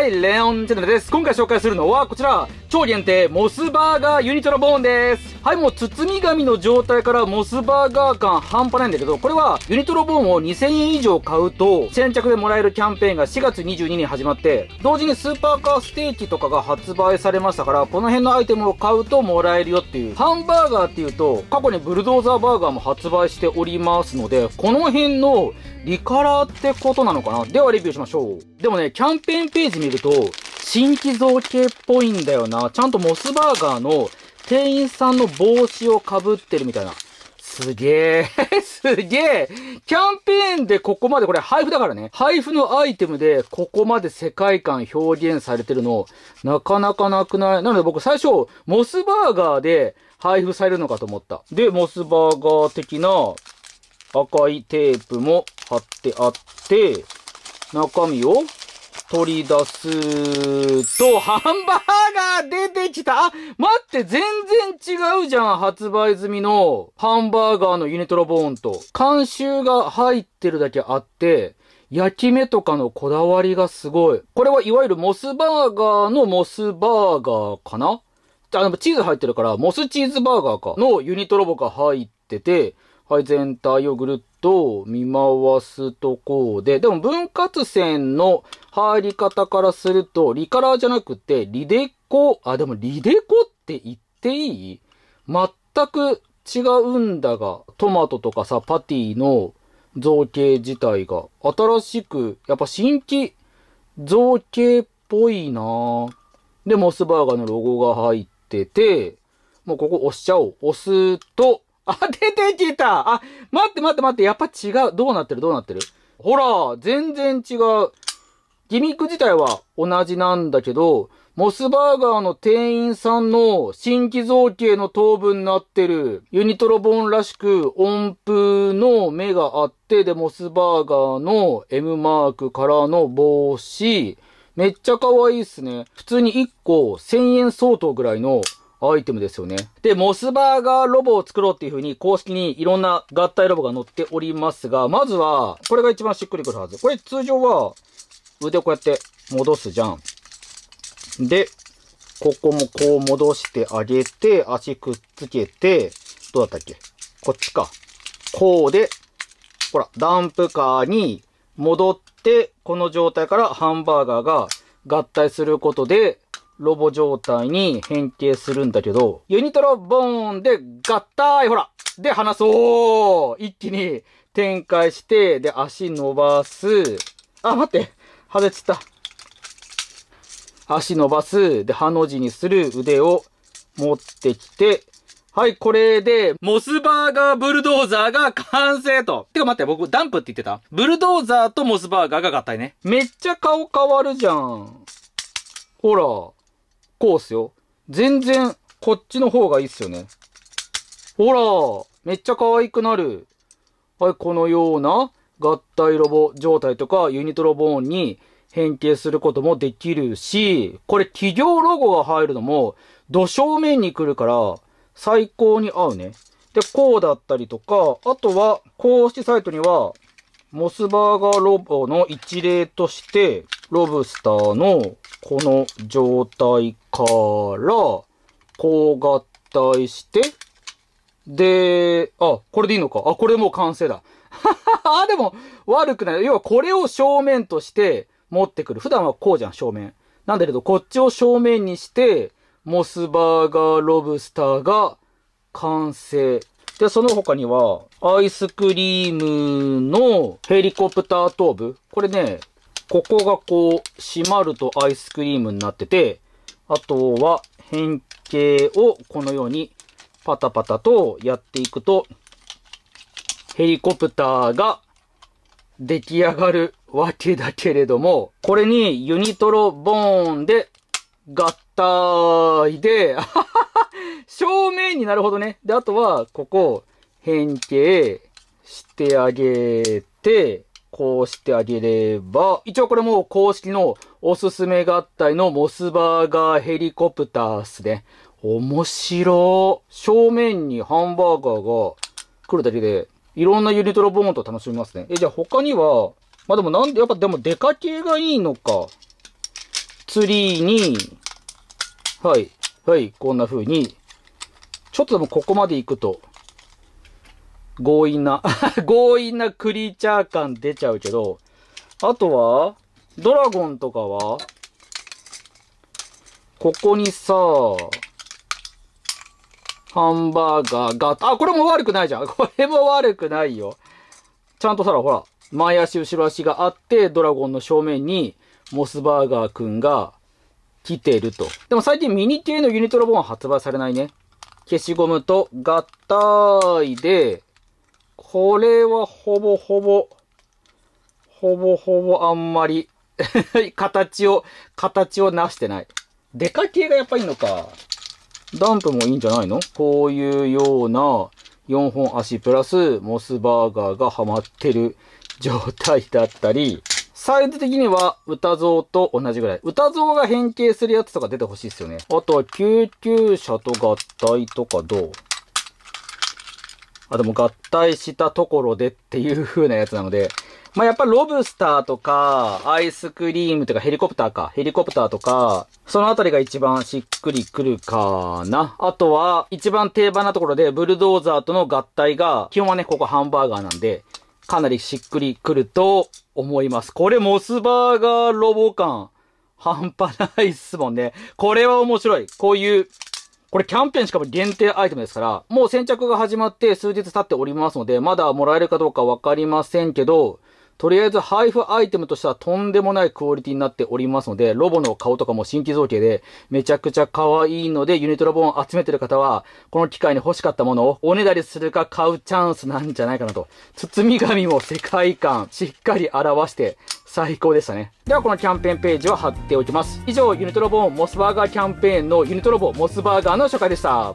はい、レオンチャンネルです。今回紹介するのはこちら、超限定モスバーガーユニトロボーンです。はい、もう包み紙の状態からモスバーガー感半端ないんだけど、これはユニトロボーンを2000円以上買うと先着でもらえるキャンペーンが4月22日に始まって、同時にスーパーカーステーキとかが発売されましたから、この辺のアイテムを買うともらえるよっていう。ハンバーガーっていうと、過去にブルドーザーバーガーも発売しておりますので、この辺のリカラーってことなのかなではレビューしましょう。でもね、キャンペーンページ見ると、新規造形っぽいんだよな。ちゃんとモスバーガーの店員さんの帽子をかぶってるみたいな。すげえ、すげえ。キャンペーンでここまで、これ配布だからね。配布のアイテムでここまで世界観表現されてるの、なかなかなくない。なので僕最初、モスバーガーで配布されるのかと思った。で、モスバーガー的な赤いテープも貼ってあって、中身を取り出すと、ハンバーガー出てきた待って全然違うじゃん発売済みのハンバーガーのユニトロボーンと。監修が入ってるだけあって、焼き目とかのこだわりがすごい。これはいわゆるモスバーガーのモスバーガーかなあ、でもチーズ入ってるから、モスチーズバーガーかのユニトロボが入ってて、はい、全体をぐるっと、見回すとこうで、でも分割線の入り方からすると、リカラーじゃなくて、リデコ、あ、でもリデコって言っていい全く違うんだが、トマトとかさ、パティの造形自体が、新しく、やっぱ新規造形っぽいなで、モスバーガーのロゴが入ってて、もうここ押しちゃおう。押すと、あ、出てきたあ、待って待って待って、やっぱ違う。どうなってるどうなってるほら、全然違う。ギミック自体は同じなんだけど、モスバーガーの店員さんの新規造形の頭部になってる、ユニトロボンらしく音符の目があって、で、モスバーガーの M マークからの帽子、めっちゃ可愛いっすね。普通に1個1000円相当ぐらいのアイテムですよね。で、モスバーガーロボを作ろうっていう風に公式にいろんな合体ロボが載っておりますが、まずは、これが一番しっくりくるはず。これ通常は、腕をこうやって戻すじゃん。で、ここもこう戻してあげて、足くっつけて、どうだったっけこっちか。こうで、ほら、ダンプカーに戻って、この状態からハンバーガーが合体することで、ロボ状態に変形するんだけど、ユニトロボーンで合体ほらで、離そう一気に展開して、で、足伸ばす。あ、待って外れちった。足伸ばす。で、ハの字にする腕を持ってきて、はい、これで、モスバーガーブルドーザーが完成と。てか待って、僕、ダンプって言ってたブルドーザーとモスバーガーが合体ね。めっちゃ顔変わるじゃん。ほら。こうっすよ。全然、こっちの方がいいっすよね。ほら、めっちゃ可愛くなる。はい、このような合体ロボ状態とかユニットロボ音に変形することもできるし、これ企業ロゴが入るのも、土正面に来るから、最高に合うね。で、こうだったりとか、あとは、公式サイトには、モスバーガーロボの一例として、ロブスターのこの状態から、こう合体して、で、あ、これでいいのか。あ、これもう完成だ。あ、でも、悪くない。要はこれを正面として持ってくる。普段はこうじゃん、正面。なんだけど、こっちを正面にして、モスバーガーロブスターが完成。で、その他には、アイスクリームのヘリコプター頭部。これね、ここがこう、閉まるとアイスクリームになってて、あとは変形をこのようにパタパタとやっていくと、ヘリコプターが出来上がるわけだけれども、これにユニトロボーンで合体で 正面になるほどね。で、あとは、ここ、変形してあげて、こうしてあげれば、一応これも公式のおすすめ合体のモスバーガーヘリコプターっすね。面白正面にハンバーガーが来るだけで、いろんなユニトロボーンと楽しみますね。え、じゃあ他には、まあでもなんで、やっぱでも出かけがいいのか。ツリーに、はい、はい、こんな風に、ちょっとでもここまで行くと、強引な 強引なクリーチャー感出ちゃうけど、あとは、ドラゴンとかは、ここにさ、ハンバーガーが、あ、これも悪くないじゃん。これも悪くないよ。ちゃんとさら、ほら、前足、後ろ足があって、ドラゴンの正面に、モスバーガーくんが来てると。でも最近ミニ系のユニトロボンは発売されないね。消しゴムと合体で、これはほぼほぼ、ほぼほぼあんまり 形を、形をなしてない。デカ系がやっぱいいのか。ダンプもいいんじゃないのこういうような4本足プラスモスバーガーがハマってる 状態だったり、サイズ的には歌像と同じぐらい。歌像が変形するやつとか出てほしいですよね。あとは救急車と合体とかどうあとも合体したところでっていう風なやつなので、まあ、やっぱロブスターとか、アイスクリームとかヘリコプターか、ヘリコプターとか、そのあたりが一番しっくりくるかな。あとは、一番定番なところで、ブルドーザーとの合体が、基本はね、ここハンバーガーなんで、かなりしっくりくると思います。これモスバーガーロボ感、半端ないっすもんね。これは面白い。こういうこれキャンペーンしかも限定アイテムですから、もう先着が始まって数日経っておりますので、まだもらえるかどうかわかりませんけど、とりあえず配布アイテムとしてはとんでもないクオリティになっておりますので、ロボの顔とかも新規造形でめちゃくちゃ可愛いので、ユニットロボを集めてる方は、この機会に欲しかったものをおねだりするか買うチャンスなんじゃないかなと。包み紙も世界観しっかり表して、最高でしたね。では、このキャンペーンページを貼っておきます。以上、ユニトロボーンモスバーガーキャンペーンのユニトロボモスバーガーの紹介でした。